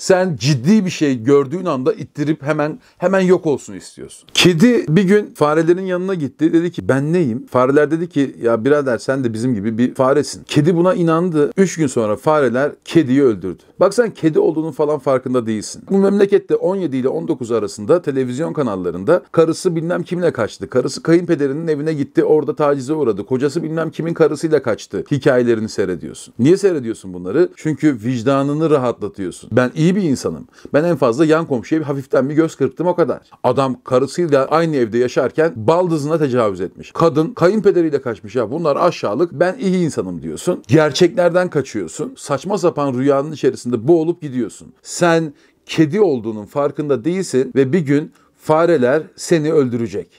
Sen ciddi bir şey gördüğün anda ittirip hemen hemen yok olsun istiyorsun. Kedi bir gün farelerin yanına gitti. Dedi ki ben neyim? Fareler dedi ki ya birader sen de bizim gibi bir faresin. Kedi buna inandı. Üç gün sonra fareler kediyi öldürdü. Bak sen kedi olduğunun falan farkında değilsin. Bu memlekette 17 ile 19 arasında televizyon kanallarında karısı bilmem kimle kaçtı. Karısı kayınpederinin evine gitti. Orada tacize uğradı. Kocası bilmem kimin karısıyla kaçtı. Hikayelerini seyrediyorsun. Niye seyrediyorsun bunları? Çünkü vicdanını rahatlatıyorsun. Ben iyi iyi bir insanım. Ben en fazla yan komşuya bir hafiften bir göz kırptım o kadar. Adam karısıyla aynı evde yaşarken baldızına tecavüz etmiş. Kadın kayınpederiyle kaçmış ya bunlar aşağılık ben iyi insanım diyorsun. Gerçeklerden kaçıyorsun. Saçma sapan rüyanın içerisinde boğulup gidiyorsun. Sen kedi olduğunun farkında değilsin ve bir gün fareler seni öldürecek.